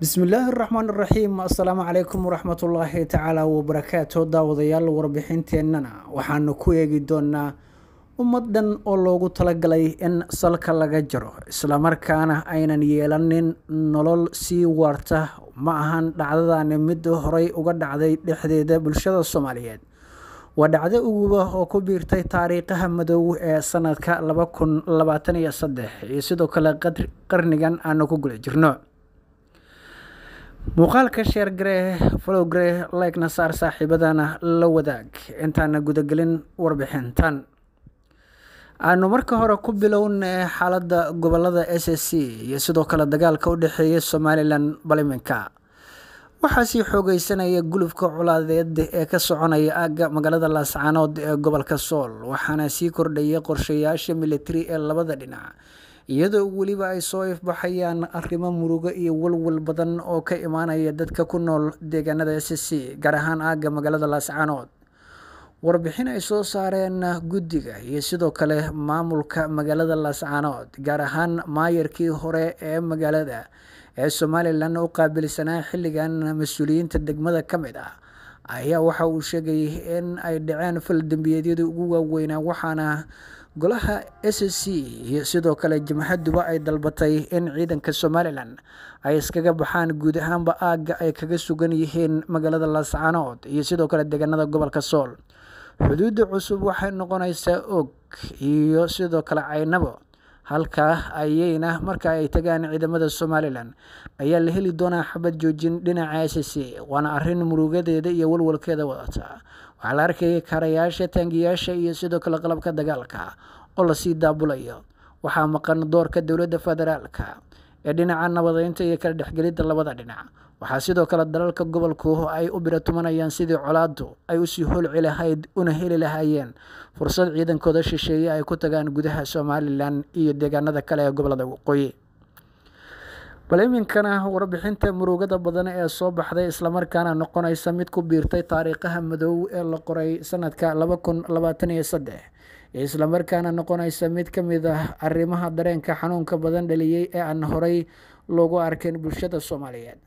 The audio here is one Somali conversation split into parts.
bismillaahi araxmaan araxiim assalaamu calaykum waraxmatullaahi tacaala wabarakaatu daawadayaal warbixinteenana waxaanu ku eegi doonaa ummad dhan oo loogu talagalay in salka laga jaro islamarkaana aynan yeelanin nolol sii waarta ma ahan dhacdadaani mid horey uga dhacday dhexdeeda bulshada soomaaliyeed waa dhacdo uguba oo ku biirtay taariikhaha madow ee sanadka laba kun labaatan iyo saddex iyo sidoo kale qarnigan aanu ku guda jirno muuqaalka sheer garee falow garee leegna saar saaxiibadana la wadaag intaana gudagelin warbixintan aanu marka hore ku bilownay xaaladda gobolada s c iyo sidoo kale dagaalka u dhexeeya somalilan baliminka waxaasii xoogeysanaya gulufka colaadeed ee ka soconaya aagga magaalada laascaanood ee gobolka sool waxaana sii kordhaya qorshayaasha militari ee labada dhinac iyadoo weliba ay soo ifbaxayaan arrimo murugo iyo walwal badan oo ka imaanaya dadka ku nool deegaanada c c gaar ahaan aagga magaalada laascaanood warbixin ay soo saareen guddiga iyo sidoo kale maamulka magaalada laascaanood gaar ahaan maayarkii hore ee magaalada ee somalilan u qaabilsanaa xilligan mas-uuliyiinta degmada ka mid ah ayaa waxa uu sheegay in ay dhaceen fal dembiyeedyadii ugu waaweynaa waxaana golaha s c iyo sidoo kale jamhadduba ay dalbatay in ciidanka somalilan ay iskaga baxaan guud ahaanba aagga ay kaga sugan yihiin magaalada laascaanood iyo sidoo kale deegaanada gobolka sool xuduudda cusub waxay noqonaysaa og iyo sidoo kale caynabo halkaa ayayna marka ay tagaan ciidamada somalilan ayaa la heli doonaa xabad joojin dhinaca s c waana arrin murugadeeda iyo walwalkeeda wadata waxaa la arkaya kaarayaasha taangiyaasha iyo sidoo kale qalabka dagaalka oo lasii daabulayo waxaa maqan doorka dowladda federaalka ee dhinaca nabadeynta iyo kala dhexgelidda labada dhinac waxaa sidoo kale dalalka gobolkuhu ay u bira tumanayaan sidii colaadu ay usii holci lahayd una heli lahaayeen fursad ciidankooda shisheeye ay ku tagaan gudaha somalilan iyo deegaanada kale ee gobolada waqooyi bal iminkana warbixinta murugada badan ee soo baxday islamarkaana noqonaysa mid ku biirtay taariikhaha madow ee la qoray sanadka ee islamarkaana noqonaysa mid ka mid ah arrimaha dareenka xanuunka badan dhaliyey ee aan horey loogu arkin bulshada soomaaliyeed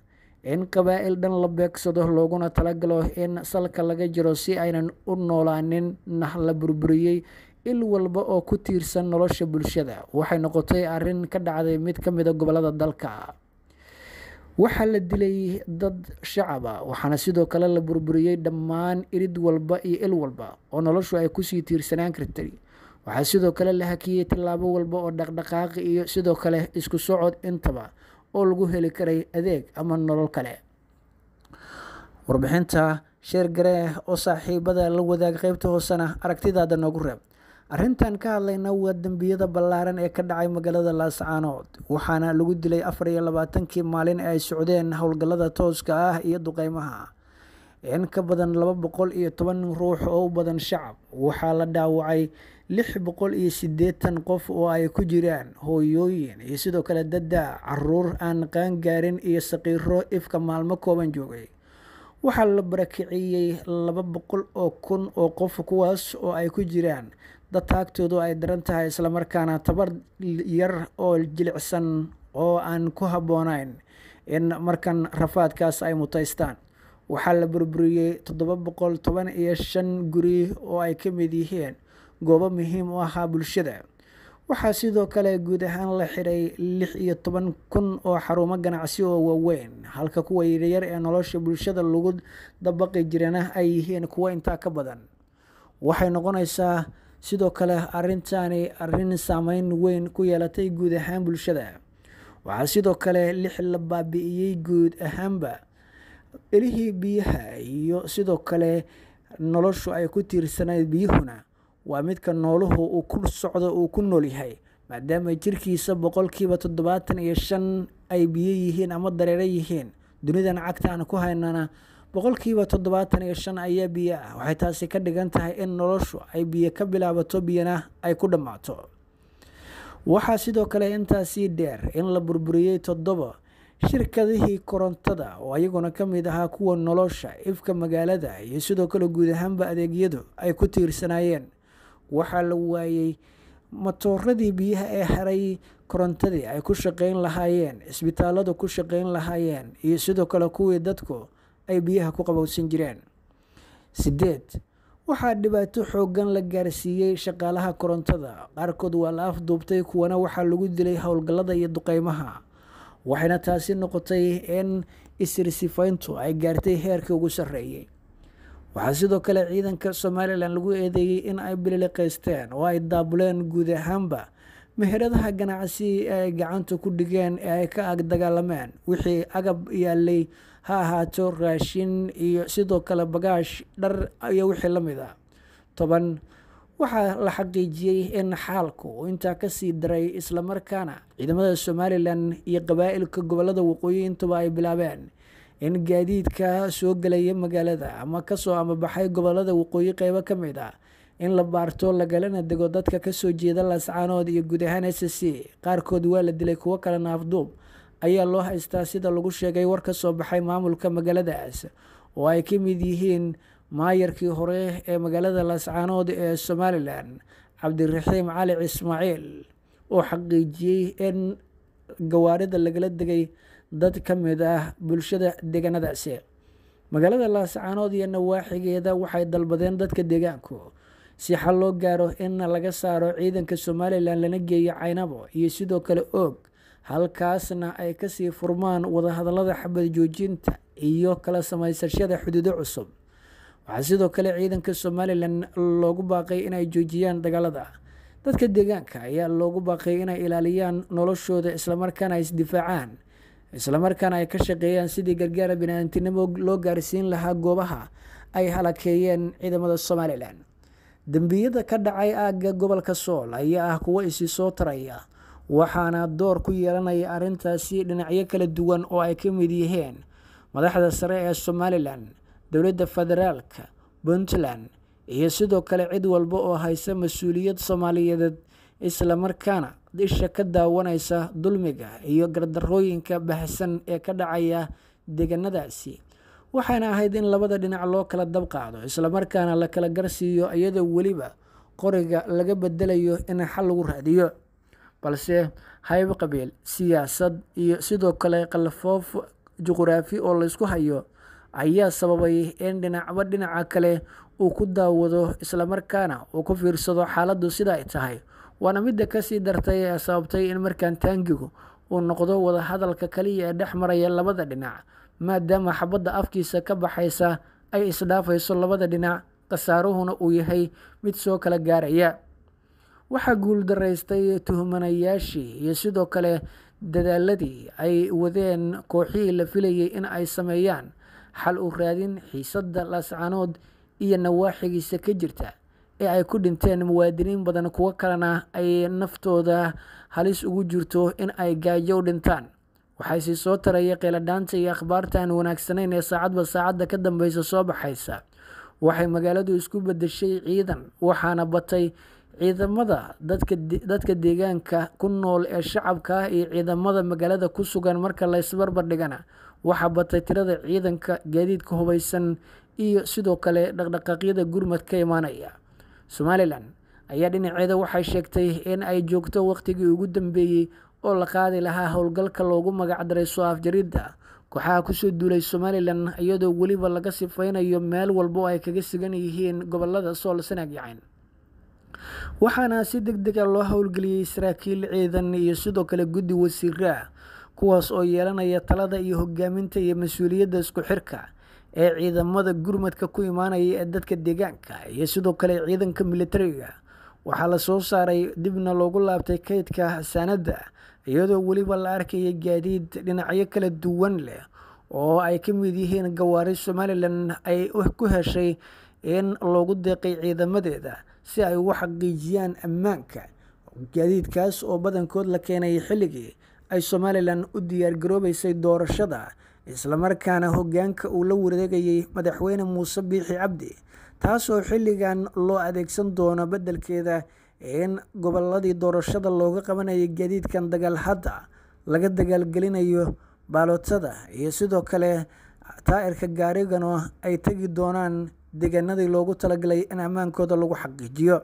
in qabaa'il dhan la beegsado looguna talagalo in salka laga jiro si aynan u noolaanin nah la burburiyey il walba oo ku tiirsan nolosha bulshada waxay noqotay arin ka dhacday mid ka mida a ah gobolada dalka waxaa la dilay dad shacaba waxaana sidoo kale la burburiyey dhammaan irid walba iyo il walba oo noloshu ay kusii tiirsanaan kartay waxaa sidoo kale la hakiyey tallaabo walba oo dhaqdhaqaaqi iyo sidoo kale isku socod intaba oo lagu heli karay adeeg ama nolol kale warbixinta sheer garee oo saaxiibada la wadaag qeybta hoosena aragtidaada noogu reeb arrintan ka hadlayna waa dembiyada ballaaran ee ka dhacay magaalada laascaanood waxaana lagu dilay afar iyo labaatankii maalin ee ay socdeen howlgallada tooska ah iyo duqeymaha in ka badan laba boqol iyo toban ruux oo u badan shacab waxaa la dhaawacay lix boqol iyo siddeetan qof oo ay ku jiraan hooyooyin iyo sidoo kale dadda caruur aan qaangaarin iyo saqiiro ifka maalmo kooban joogay waxaa la barakiciyey laba boqol oo kun oo qof kuwaas oo ay ku jiraan dadka agtoodu ay daran tahay islamarkaana tabar yar oo jilicsan oo aan ku habboonayn in markan rafaadkaas ay mutaystaan waxaa la burburiyey toddoba boqol toban iyo shan guri oo ay ka mid yihiin goobo muhiim u ahaa bulshada waxaa sidoo kale guud ahaan la xidhay lix iyo toban kun oo xarumo ganacsi oo waaweyn halka kuwa yaryar ee nolosha bulshada lagu dabaqi jirana ay yihiin kuwo intaa ka badan waxay noqonaysaa sidoo kale arrintaani arrin saameyn weyn ku yeelatay guud ahaan bulshada waxaa sidoo kale lix la baabi'iyey guud ahaanba elihii biyaha iyo sidoo kale noloshu ay ku tiirsanayd biyuhuna waa midka nooluhu uu ku socdo uu ku nool yahay maadaama jirkiisa boqolkiiba toddobaatan iyo shan ay biyo yihiin ama dareero yihiin dunidan cagtaan ku haynana boqolkiiba toddobaatan iyo shan ayaa biyo ah waxay taasi ka dhigan tahay in noloshu ay biyo ka bilaabato biyana ay ku dhammaato waxaa sidoo kale intaasii dheer in la burburiyey toddoba shirkadihii korontada oo ayaguna ka mid ahaa kuwa nolosha ifka magaalada iyo sidoo kale guud ahaanba adeegyadu ay ku tiirsanaayeen waxaa la waayey matooradii biyaha ee haray korontadii ay ku shaqayn lahaayeen isbitaaladu ku shaqayn lahaayeen iyo sidoo kale kuwii dadku ay biyaha ku qabowsan jireen sideed waxaa dhibaato xooggan la gaarsiiyey shaqaalaha korontada qaarkood waa la afduubtay kuwana waxaa lagu dilay howlgallada iyo duqeymaha waxayna taasi noqotay in isirsifayntu ay gaartay heerkii ugu sarreeyey waxaa sidoo kale ciidanka somalilan lagu eedeeyey in ay bilileqaysteen oo ay daabuleen guud ahaanba meheradaha ganacsi ee ay gacanta ku dhigeen ee ay ka ag dagaalameen wixii agab yaallay ha ahaato raashin iyo sidoo kale bagaash dhar iyo wixii la mid ah toban waxaa la xaqiijiyey in xaalku uu intaa kasii daray islamarkaana ciidamada somalilan iyo qabaa'ilka gobolada waqooyi intuba ay bilaabeen in gaadiidka soo gelaya magaalada ama kasoo amabaxay gobolada waqooyi qeybo ka mid a in la baarto lagalana dego dadka kasoo jeeda laascaanood iyo guud ahaan s c qaarkood waa la dilay kuwo kalena afduub ayaa loo haystaa sida lagu sheegay war ka soo baxay maamulka magaaladaas oo ay ka mid yihiin maayarkii hore ee magaalada laascaanood ee somalilan cabdiraxiim cali ismaaciil oo xaqiijiyey in gawaarida lagala degay dad ka mid ah bulshada deegaanadaasi magaalada laascaanood iyo nawaaxigeeda waxay dalbadeen dadka deegaanku si xal loo gaaro in laga saaro ciidanka somalilan lana geeyo caynabo iyo sidoo kale oog halkaasna ay kasii furmaan wadahadalada xabad joojinta iyo kala samaysashada xuduudo cusub waxaa sidoo kale ciidanka somalilan loogu baaqay inay joojiyaan dagaalada dadka deegaanka ayaa loogu baaqay inay ilaaliyaan noloshooda islamarkaana ay isdifaacaan islamarkaana ay ka shaqeeyaan sidii gargaara biniaadamtinimo loo gaarsiin lahaa goobaha ay halakeeyeen ciidamada somalilan dembiyada ka dhacay aagga gobolka sool ayaa ah kuwo isii soo taraya waxaana door ku yeelanaya arrintaasi dhinacyo kala duwan oo ay ka mid yihiin madaxda sare ee somalilan dowladda federaalka puntland iyo sidoo kale cid walba oo haysa mas-uuliyad soomaaliyeed islamarkaana isha ka daawanaysa dulmiga iyo gardarooyinka bahsan ee ka dhacaya deegaanadaasi waxayna ahayd in labada dhinac loo kala dab qaado islamarkaana la kala garsiiyo iyadoo weliba qoriga laga bedelayo in xal lagu raadiyo balse hayb qabiil siyaasad iyo sidoo kale kalafoof juquraafi oo laysku hayo ayaa sababay in dhinacba dhinaca kale uu ku daawado islamarkaana uu ku fiirsado xaaladdu sida ay tahay waana midda kasii dartay ee sababtay in markaan taangigu uu noqdo wadahadalka kaliya ee dhex maraya labada dhinac maadaama xabadda afkiisa ka baxaysa ay isdhaafayso labada dhinac khasaaruhuna uu yahay mid soo kala gaaraya waxaa guuldaraystay tuhumanayaashii iyo sidoo kale dadaaladii ay wadeen kooxihii la filayay in ay sameeyaan xal u raadin xiisadda laascanood iyo nawaaxigiisa ka jirta ee ay ku dhinteen muwaadiniin badan kuwo kalena ay naftooda halis ugu jirto in ay gaajo u dhintaan waxaa soo taraya qeeladhaanta iyo akhbaarta aan wanaagsanayn ee saacadba saacadda ka dambaysa soo baxaysa waxay magaaladu isku bedeshay ciidan waxaana batay ciidamada dadka deegaanka ku nool ee shacabka ah iyo ciidamada magaalada ku sugan marka laysbarbar dhigana waxaa batay tirada ciidanka gaadiidka hubaysan iyo sidoo kale dhaqdhaqaaqyada gurmad ka imaanaya somalilan ayaa dhinaceeda waxay sheegtay in ay joogto wakhtigii ugu dambeeyey oo la qaadi lahaa howlgalka loogu magacdaray soo afjaridda kooxaha kusoo duulay somalilan iyadoo weliba laga sifaynayo meel walba oo ay kaga sigan yihiin gobolada sool sanaag yacyn waxaana si deg ah loo howlgeliyey saraakiil ciidan iyo sidoo kale guddi wasiirraac ah, kuwaas oo yeelanaya talada iyo hogaaminta iyo mas-uuliyadda isku xirka ee ciidamada gurmadka ku imaanaya ee dadka deegaanka iyo sidoo kale ciidanka militariga waxaa lasoo saaray dibna loogu laabtay kaydka xasaanadda iyadoo weliba la arkaya gaadiid dhinacyo kala duwan leh oo ay ka mid yihiin gawaari somalilan ay ku heshay in loogu deeqay ciidamadeeda si ay ugu xaqiijiyaan ammaanka gaadiidkaas oo badankood la keenay xilligii ay somalilan u diyaar garoobaysay doorashada islamarkaana hoggaanka uu la wareegayay madaxweyne muuse biixi cabdi taasoo xilligan loo adeegsan doono beddelkeeda in gobolladii doorashada looga qabanayay gaadiidkan dagaal hadda laga dagaalgelinayo baalotada iyo sidoo kale taa'irka gaarigano ay tegi doonaan deegaanadii loogu talagalay in ammaankooda lagu xaqiijiyo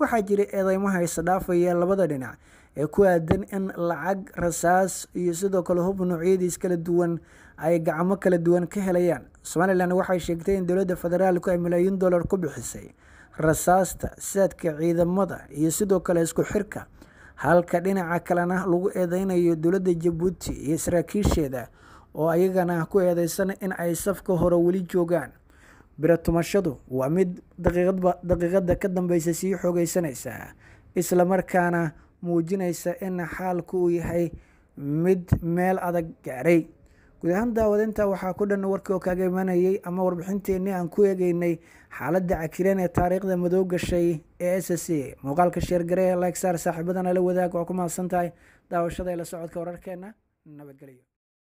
waxaa jiray eedeymaha isdhaafaya labada dhinac ee ku aadan in lacag rasaas iyo sidoo kale hub noocyadiis kala duwan ay gacmo kala duwan ka helayaan somalilan waxay sheegtay in dowladda federaalku ay malaayiin dollar ku bixisay rasaasta saadka ciidamada iyo sidoo kale isku xirka halka dhinaca kalena lagu eedeynayo dowladda jabuuti iyo saraakiisheeda oo ayagana ku eedeysan in ay safka hore weli joogaan biratumashadu waa mid daqiiqada ka dambeysa sii xoogeysanaysa isla markaana muujinaysa in xaalku uu yahay mid meel adag gaaray guud ahaan daawadinta waxaa ku dhan warkii oo kaaga imanayay ama warbixinteennii aan ku eegeynay xaaladda cakireen ee taariikhda madow gashay ee s c muuqaalka sheergare ee lagsaar saaxiibadana la wadaag waa ku mahadsan tahay daawashada ila socodka wararkeenna nabadgelyo